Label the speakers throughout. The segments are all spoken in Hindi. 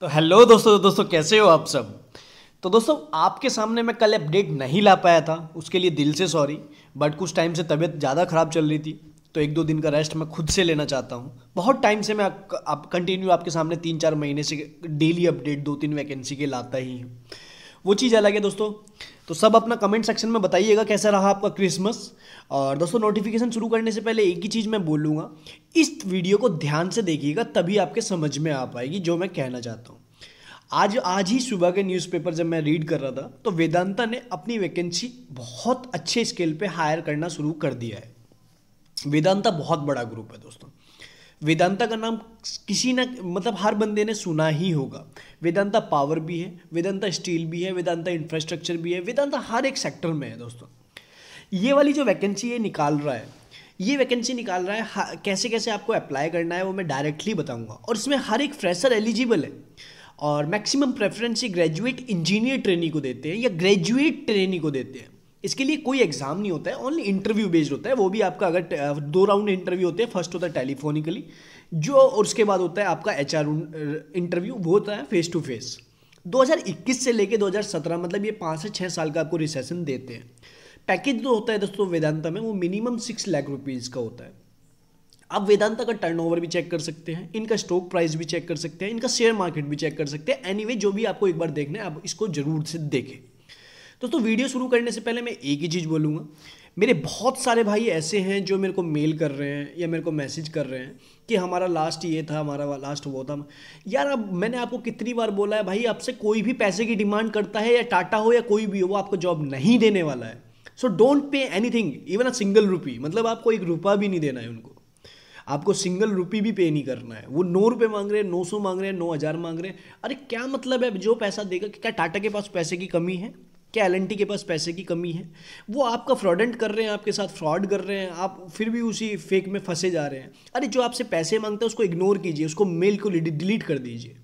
Speaker 1: तो हेलो दोस्तों तो दोस्तों कैसे हो आप सब तो दोस्तों आपके सामने मैं कल अपडेट नहीं ला पाया था उसके लिए दिल से सॉरी बट कुछ टाइम से तबीयत ज़्यादा ख़राब चल रही थी तो एक दो दिन का रेस्ट मैं खुद से लेना चाहता हूँ बहुत टाइम से मैं आप, आप कंटिन्यू आपके सामने तीन चार महीने से डेली अपडेट दो तीन वैकेंसी के लाता ही हूँ वो चीज़ अलग है दोस्तों तो सब अपना कमेंट सेक्शन में बताइएगा कैसा रहा आपका क्रिसमस और दोस्तों नोटिफिकेशन शुरू करने से पहले एक ही चीज़ मैं बोलूँगा इस वीडियो को ध्यान से देखिएगा तभी आपके समझ में आ पाएगी जो मैं कहना चाहता हूँ आज आज ही सुबह के न्यूज़पेपर जब मैं रीड कर रहा था तो वेदांता ने अपनी वैकेंसी बहुत अच्छे स्केल पे हायर करना शुरू कर दिया है वेदांता बहुत बड़ा ग्रुप है दोस्तों वेदांता का नाम किसी ना मतलब हर बंदे ने सुना ही होगा वेदांता पावर भी है वेदांता स्टील भी है वेदांता इंफ्रास्ट्रक्चर भी है वेदांता हर एक सेक्टर में है दोस्तों ये वाली जो वैकेंसी ये निकाल रहा है ये वैकेंसी निकाल रहा है कैसे कैसे आपको अप्लाई करना है वो मैं डायरेक्टली बताऊंगा और इसमें हर एक फ्रेशर एलिजिबल है और मैक्सिमम प्रेफरेंस ये ग्रेजुएट इंजीनियर ट्रेनी को देते हैं या ग्रेजुएट ट्रेनी को देते हैं इसके लिए कोई एग्जाम नहीं होता है ओनली इंटरव्यू बेस्ड होता है वो भी आपका अगर दो राउंड इंटरव्यू होते हैं फर्स्ट होता है टेलीफोनिकली जो और उसके बाद होता है आपका एच इंटरव्यू वो होता है फेस टू फेस 2021 से लेके 2017 मतलब ये पाँच से छः साल का आपको रिसेशन देते हैं पैकेज जो होता है दोस्तों वेदांता में वो मिनिमम सिक्स लाख रुपीज़ का होता है आप वेदांता का टर्नओवर भी चेक कर सकते हैं इनका स्टॉक प्राइस भी चेक कर सकते हैं इनका शेयर मार्केट भी चेक कर सकते हैं एनीवे anyway, जो भी आपको एक बार देखना है आप इसको जरूर से देखें दोस्तों वीडियो शुरू करने से पहले मैं एक ही चीज़ बोलूँगा मेरे बहुत सारे भाई ऐसे हैं जो मेरे को मेल कर रहे हैं या मेरे को मैसेज कर रहे हैं कि हमारा लास्ट ये था हमारा लास्ट वो था यार अब मैंने आपको कितनी बार बोला है भाई आपसे कोई भी पैसे की डिमांड करता है या टाटा हो या कोई भी हो वो आपको जॉब नहीं देने वाला है so don't pay anything even a single rupee मतलब आपको एक रुपया भी नहीं देना है उनको आपको सिंगल रुपी भी पे नहीं करना है वो नौ रुपये मांग रहे हैं नौ सौ मांग रहे हैं नौ हज़ार मांग रहे हैं अरे क्या मतलब है जो पैसा देगा क्या टाटा के पास पैसे की कमी है क्या एल के पास पैसे की कमी है वो आपका फ्रॉडेंट कर रहे हैं आपके साथ फ्रॉड कर रहे हैं आप फिर भी उसी फेक में फंसे जा रहे हैं अरे जो आपसे पैसे मांगता है उसको इग्नोर कीजिए उसको मेल को डिलीट कर दीजिए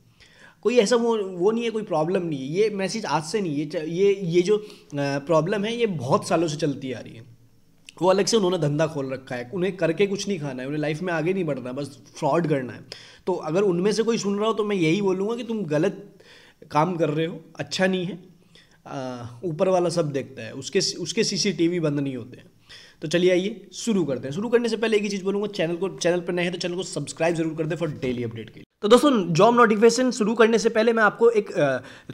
Speaker 1: कोई ऐसा वो वो नहीं है कोई प्रॉब्लम नहीं है ये मैसेज आज से नहीं है ये ये जो प्रॉब्लम है ये बहुत सालों से चलती आ रही है वो अलग से उन्होंने धंधा खोल रखा है उन्हें करके कुछ नहीं खाना है उन्हें लाइफ में आगे नहीं बढ़ना बस फ्रॉड करना है तो अगर उनमें से कोई सुन रहा हो तो मैं यही बोलूँगा कि तुम गलत काम कर रहे हो अच्छा नहीं है ऊपर वाला सब देखता है उसके उसके सीसीटीवी बंद नहीं होते हैं तो चलिए आइए शुरू करते हैं शुरू करने से पहले एक ही चीज़ बोलूँगा चैनल को चैनल पर नए हैं तो चैनल को सब्सक्राइब जरूर कर दें फॉर डेली अपडेट के लिए तो दोस्तों जॉब नोटिफिकेशन शुरू करने से पहले मैं आपको एक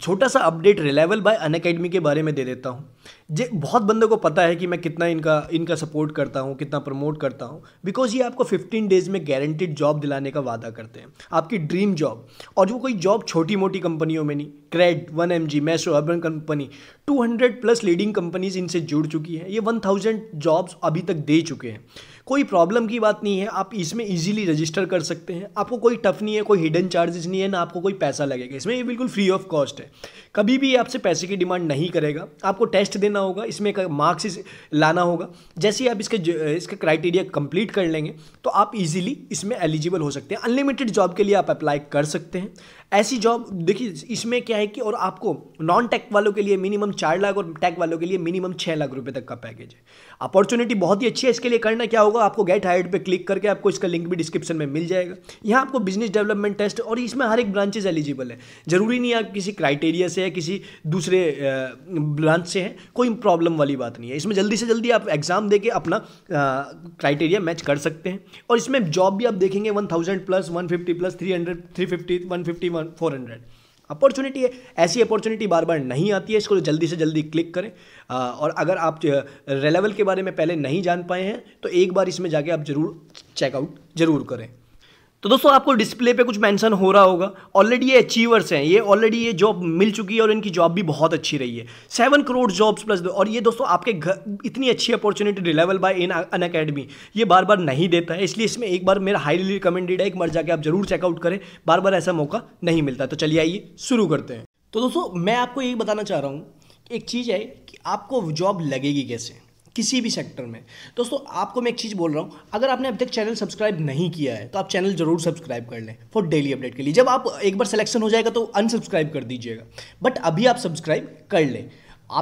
Speaker 1: छोटा सा अपडेट रिलायबल बाय अन के बारे में दे देता हूँ जे बहुत बंदों को पता है कि मैं कितना इनका इनका सपोर्ट करता हूँ कितना प्रमोट करता हूँ बिकॉज ये आपको 15 डेज में गारंटेड जॉब दिलाने का वादा करते हैं आपकी ड्रीम जॉब और वो कोई जॉब छोटी मोटी कंपनियों में नहीं क्रेड वन एम जी मैसो urban company 200 plus leading companies इनसे जुड़ चुकी हैं ये 1000 जॉब्स अभी तक दे चुके हैं कोई प्रॉब्लम की बात नहीं है आप इसमें इजीली रजिस्टर कर सकते हैं आपको कोई टफ नहीं है कोई हिडन चार्जेस नहीं है ना आपको कोई पैसा लगेगा इसमें ये बिल्कुल फ्री ऑफ कॉस्ट है कभी भी आपसे पैसे की डिमांड नहीं करेगा आपको टेस्ट देना होगा इसमें एक मार्क्स लाना होगा जैसे ही आप इसके इसका क्राइटेरिया कंप्लीट कर लेंगे तो आप इजीली इसमें एलिजिबल हो सकते हैं अनलिमिटेड जॉब के लिए आप अप्लाई कर सकते हैं ऐसी जॉब देखिए इसमें क्या है कि और आपको नॉन टेक वालों के लिए मिनिमम चार लाख और टेक वालों के लिए मिनिमम छः लाख रुपए तक का पैकेज है अपॉर्चुनिटी बहुत ही अच्छी है इसके लिए करना क्या होगा आपको गेट हायर्ड पे क्लिक करके आपको इसका लिंक भी डिस्क्रिप्शन में मिल जाएगा यहाँ आपको बिजनेस डेवलपमेंट टेस्ट और इसमें हर एक ब्रांचेज एलिजिबल है जरूरी नहीं आप किसी क्राइटेरिया से या किसी दूसरे ब्रांच से है कोई प्रॉब्लम वाली बात नहीं है इसमें जल्दी से जल्दी आप एग्जाम दे के अपना क्राइटेरिया मैच कर सकते हैं और इसमें जॉब भी आप देखेंगे one thousand plus one fifty plus three hundred three fifty one fifty one four hundred opportunity है ऐसी अपॉर्चुनिटी बार बार नहीं आती है इसको जल्दी से जल्दी क्लिक करें और अगर आप रेलेवल के बारे में पहले नहीं जान पाए हैं तो एक बार इसमें जाके आप ज़रूर चेकआउट ज़रूर करें तो दोस्तों आपको डिस्प्ले पे कुछ मेंशन हो रहा होगा ऑलरेडी ये अचीवर्स हैं ये ऑलरेडी ये जॉब मिल चुकी है और इनकी जॉब भी बहुत अच्छी रही है सेवन करोड़ जॉब्स प्लस और ये दोस्तों आपके घर इतनी अच्छी अपॉर्चुनिटी रिलेवल बाय इन अन अकेडमी ये बार बार नहीं देता है इसलिए इसमें एक बार मेरा हाईली रिकमेंडेड है एक बार जाके आप जरूर चेकआउट करें बार बार ऐसा मौका नहीं मिलता तो चलिए आइए शुरू करते हैं तो दोस्तों मैं आपको यही बताना चाह रहा हूँ एक चीज़ है कि आपको जॉब लगेगी कैसे किसी भी सेक्टर में दोस्तों आपको मैं एक चीज़ बोल रहा हूँ अगर आपने अभी तक चैनल सब्सक्राइब नहीं किया है तो आप चैनल जरूर सब्सक्राइब कर लें फॉर डेली अपडेट के लिए जब आप एक बार सिलेक्शन हो जाएगा तो अनसब्सक्राइब कर दीजिएगा बट अभी आप सब्सक्राइब कर लें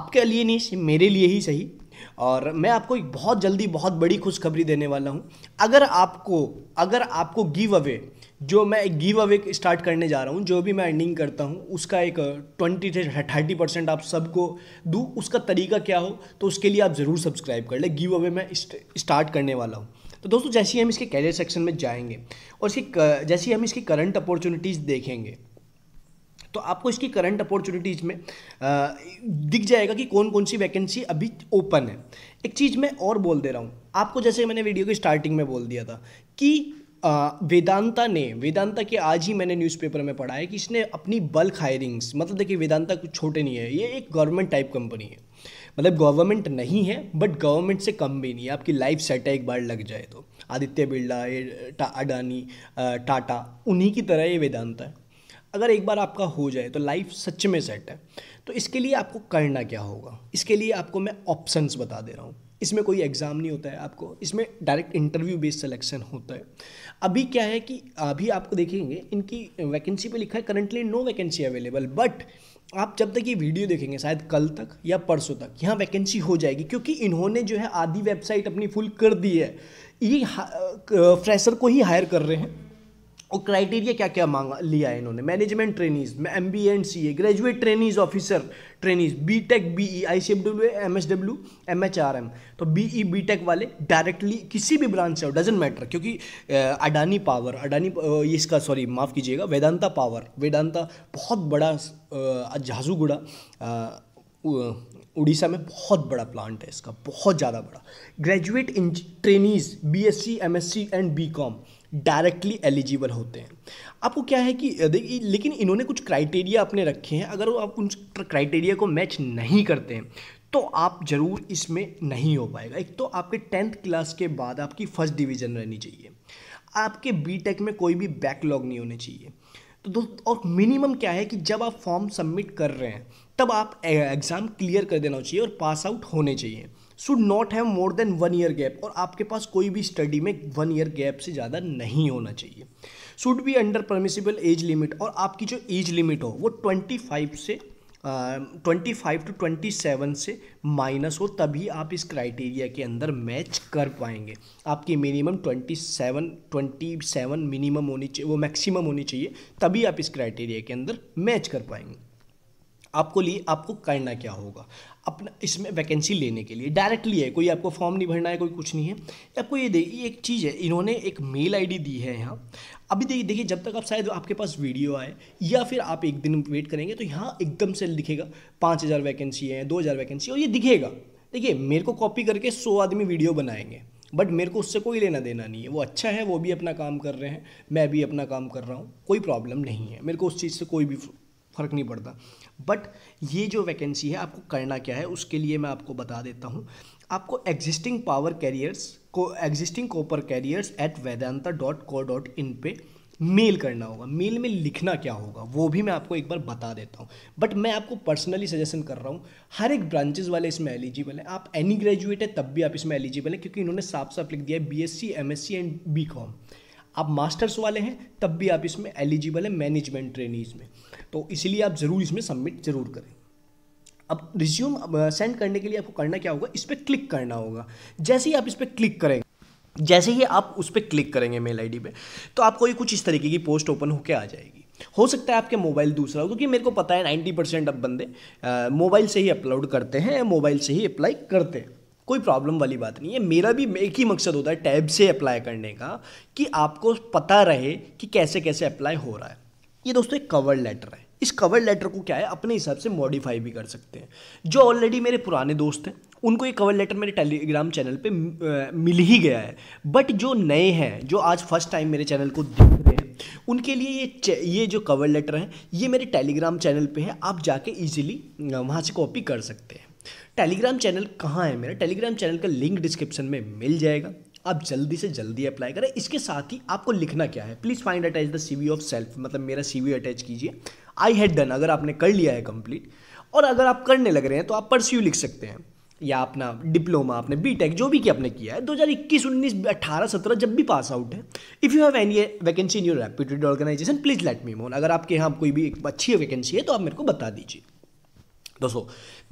Speaker 1: आपके लिए नहीं मेरे लिए ही सही और मैं आपको एक बहुत जल्दी बहुत बड़ी खुशखबरी देने वाला हूँ अगर आपको अगर आपको गिव अवे जो मैं एक गिव अवे स्टार्ट करने जा रहा हूँ जो भी मैं अर्निंग करता हूँ उसका एक ट्वेंटी से थर्टी परसेंट आप सबको दूँ उसका तरीका क्या हो तो उसके लिए आप ज़रूर सब्सक्राइब कर ले गिव अवे मैं स्टार्ट करने वाला हूँ तो दोस्तों जैसे ही हम इसके कैरियर सेक्शन में जाएंगे और इसकी जैसे ही हम इसकी करंट अपॉर्चुनिटीज़ देखेंगे तो आपको इसकी करंट अपॉर्चुनिटीज़ में दिख जाएगा कि कौन कौन सी वैकेंसी अभी ओपन है एक चीज़ मैं और बोल दे रहा हूँ आपको जैसे मैंने वीडियो की स्टार्टिंग में बोल दिया था कि वेदांता ने वेदांता के आज ही मैंने न्यूज़पेपर में पढ़ा है कि इसने अपनी बल्क हायरिंग्स मतलब देखिए वेदांता कुछ छोटे नहीं है ये एक गवर्नमेंट टाइप कंपनी है मतलब गवर्नमेंट नहीं है बट गवर्नमेंट से कम भी नहीं है आपकी लाइफ सेट है एक बार लग जाए तो आदित्य बिरला ये टा, अडानी टाटा उन्हीं की तरह ये वेदांता है अगर एक बार आपका हो जाए तो लाइफ सच में सेट है तो इसके लिए आपको करना क्या होगा इसके लिए आपको मैं ऑप्शंस बता दे रहा हूँ इसमें कोई एग्ज़ाम नहीं होता है आपको इसमें डायरेक्ट इंटरव्यू बेस्ड सिलेक्शन होता है अभी क्या है कि अभी आपको देखेंगे इनकी वैकेंसी पे लिखा है currently no vacancy available but आप जब तक ये वीडियो देखेंगे शायद कल तक या परसों तक यहाँ वैकेंसी हो जाएगी क्योंकि इन्होंने जो है आधी वेबसाइट अपनी फुल कर दी है ये फ्रेशर को ही हायर कर रहे हैं और क्राइटेरिया क्या क्या मांगा लिया है इन्होंने management trainees M B and C A graduate trainees officer trainees B tech B E I C F W M S W M H R M तो बी ई बी टेक वाले डायरेक्टली किसी भी ब्रांच से डजेंट मैटर क्योंकि अडानी पावर अडानी इसका सॉरी माफ़ कीजिएगा वेदांता पावर वेदांता बहुत बड़ा झाजूगुड़ा उड़ीसा में बहुत बड़ा प्लांट है इसका बहुत ज़्यादा बड़ा graduate in trainees B S C M S C and B com directly eligible होते हैं आपको क्या है कि देखिए लेकिन इन्होंने कुछ क्राइटेरिया अपने रखे हैं अगर वो आप उन क्राइटेरिया को मैच नहीं करते हैं तो आप ज़रूर इसमें नहीं हो पाएगा एक तो आपके टेंथ क्लास के बाद आपकी फ़र्स्ट डिवीज़न रहनी चाहिए आपके बी टेक में कोई भी बैकलॉग नहीं होने चाहिए तो दोस्त और मिनिमम क्या है कि जब आप फॉर्म सबमिट कर रहे हैं तब आप एग्ज़ाम क्लियर कर देना चाहिए और पास आउट होने चाहिए should not have more than one year gap और आपके पास कोई भी स्टडी में वन ईयर गैप से ज़्यादा नहीं होना चाहिए should be under permissible age limit और आपकी जो एज लिमिट हो वो ट्वेंटी फाइव से twenty five to twenty seven से माइनस हो तभी आप इस क्राइटेरिया के अंदर मैच कर पाएंगे आपकी minimum twenty seven twenty seven minimum होनी चाहिए वो मैक्सिमम होनी चाहिए तभी आप इस क्राइटेरिया के अंदर मैच कर पाएंगे आपको लिए आपको करना क्या होगा अपना इसमें वैकेंसी लेने के लिए डायरेक्टली है कोई आपको फॉर्म नहीं भरना है कोई कुछ नहीं है आपको ये देखिए एक चीज़ है इन्होंने एक मेल आईडी दी है यहाँ अभी देखिए देखिए जब तक आप शायद आपके पास वीडियो आए या फिर आप एक दिन वेट करेंगे तो यहाँ एकदम से दिखेगा पाँच हज़ार वैकेंसी है दो हज़ार वैकेंसी और ये दिखेगा देखिए मेरे को कॉपी करके सौ आदमी वीडियो बनाएंगे बट मेरे को उससे कोई लेना देना नहीं है वो अच्छा है वो भी अपना काम कर रहे हैं मैं भी अपना काम कर रहा हूँ कोई प्रॉब्लम नहीं है मेरे को उस चीज़ से कोई भी फ़र्क नहीं पड़ता बट ये जो वैकेंसी है आपको करना क्या है उसके लिए मैं आपको बता देता हूँ आपको एग्जिस्टिंग पावर कैरियर्स को existing copper carriers at Vedanta dot co dot in पर मेल करना होगा मेल में लिखना क्या होगा वो भी मैं आपको एक बार बता देता हूँ बट मैं आपको पर्सनली सजेशन कर रहा हूँ हर एक ब्रांचेज वाले इसमें एलिजिबल हैं आप एनी ग्रेजुएट है तब भी आप इसमें एलिजिबल है क्योंकि इन्होंने साफ साफ लिख दिया है B S C M S C and B com आप मास्टर्स वाले हैं तब भी आप इसमें एलिजिबल है मैनेजमेंट ट्रेनिंग में तो इसलिए आप ज़रूर इसमें सबमिट ज़रूर करें अब रिज्यूम सेंड करने के लिए आपको करना क्या होगा इस पर क्लिक करना होगा जैसे ही आप इस पर क्लिक करेंगे जैसे ही आप उस पर क्लिक करेंगे मेल आईडी पे तो आपको ये कुछ इस तरीके की पोस्ट ओपन होकर आ जाएगी हो सकता है आपके मोबाइल दूसरा हो क्योंकि मेरे को पता है नाइन्टी परसेंट अब बंदे मोबाइल से ही अपलोड करते हैं मोबाइल से ही अप्लाई करते हैं कोई प्रॉब्लम वाली बात नहीं है मेरा भी एक ही मकसद होता है टैब से अप्लाई करने का कि आपको पता रहे कि कैसे कैसे अप्लाई हो रहा है ये दोस्तों एक कवर लेटर है इस कवर लेटर को क्या है अपने हिसाब से मॉडिफाई भी कर सकते हैं जो ऑलरेडी मेरे पुराने दोस्त हैं उनको ये कवर लेटर मेरे टेलीग्राम चैनल पे मिल ही गया है बट जो नए हैं जो आज फर्स्ट टाइम मेरे चैनल को देख रहे हैं उनके लिए ये ये जो कवर लेटर है ये मेरे टेलीग्राम चैनल पे है आप जाके इजीली वहाँ से कॉपी कर सकते हैं टेलीग्राम चैनल कहाँ है मेरा टेलीग्राम चैनल का लिंक डिस्क्रिप्शन में मिल जाएगा आप जल्दी से जल्दी अप्लाई करें इसके साथ ही आपको लिखना क्या है please find attach the C of self मतलब मेरा सी अटैच कीजिए आई हैड डन अगर आपने कर लिया है कंप्लीट और अगर आप करने लग रहे हैं तो आप परस्यू लिख सकते हैं या अपना डिप्लोमा आपने बीटेक जो भी कि आपने किया है 2021, 19, 18, 17 जब भी पास आउट है if you have any vacancy in your reputed organisation please let me मोन अगर आपके यहाँ कोई भी एक अच्छी वैकेंसी है तो आप मेरे को बता दीजिए दोस्तों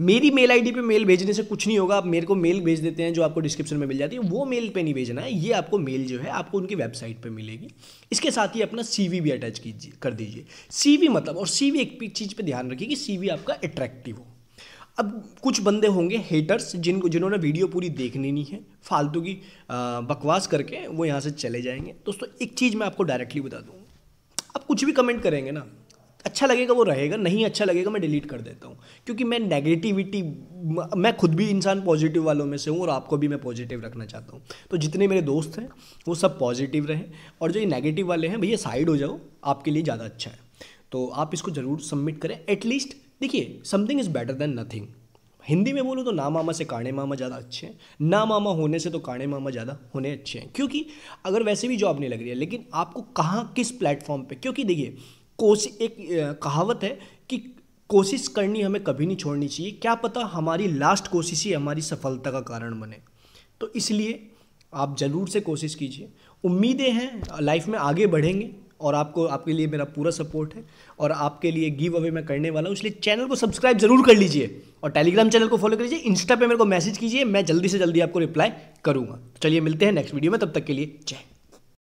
Speaker 1: मेरी मेल आईडी पे मेल भेजने से कुछ नहीं होगा आप मेरे को मेल भेज देते हैं जो आपको डिस्क्रिप्शन में मिल जाती है वो मेल पे नहीं भेजना है ये आपको मेल जो है आपको उनकी वेबसाइट पे मिलेगी इसके साथ ही अपना सीवी भी अटैच कीजिए कर दीजिए सीवी मतलब और सीवी एक चीज़ पे ध्यान रखिए कि सीवी आपका अट्रैक्टिव हो अब कुछ बंदे होंगे हेटर्स जिनको जिन्होंने वीडियो पूरी देखनी नहीं है फालतू की बकवास करके वो यहाँ से चले जाएंगे दोस्तों एक चीज़ मैं आपको डायरेक्टली बता दूँगा आप कुछ भी कमेंट करेंगे ना अच्छा लगेगा वो रहेगा नहीं अच्छा लगेगा मैं डिलीट कर देता हूँ क्योंकि मैं नेगेटिविटी मैं खुद भी इंसान पॉजिटिव वालों में से हूँ और आपको भी मैं पॉजिटिव रखना चाहता हूँ तो जितने मेरे दोस्त हैं वो सब पॉजिटिव रहें और जो ये नेगेटिव वाले हैं भैया साइड हो जाओ आपके लिए ज़्यादा अच्छा है तो आप इसको ज़रूर सबमिट करें एटलीस्ट देखिए something is better than nothing Hindi में बोलूँ तो ना मामा से काणे मामा ज़्यादा अच्छे हैं ना मामा होने से तो काणे मामा ज़्यादा होने अच्छे हैं क्योंकि अगर वैसे भी जॉब नहीं लग रही है लेकिन आपको कहाँ किस प्लेटफॉर्म पे क्योंकि देखिए कोश एक कहावत है कि कोशिश करनी हमें कभी नहीं छोड़नी चाहिए क्या पता हमारी लास्ट कोशिश ही हमारी सफलता का कारण बने तो इसलिए आप ज़रूर से कोशिश कीजिए उम्मीदें हैं लाइफ में आगे बढ़ेंगे और आपको आपके लिए मेरा पूरा सपोर्ट है और आपके लिए गिव अवे मैं करने वाला हूँ इसलिए चैनल को सब्सक्राइब जरूर कर लीजिए और टेलीग्राम चैनल को फॉलो कर लीजिए इंस्टा पे मेरे को मैसेज कीजिए मैं जल्दी से जल्दी आपको रिप्लाई करूँगा चलिए मिलते हैं नेक्स्ट वीडियो में तब तक के लिए जय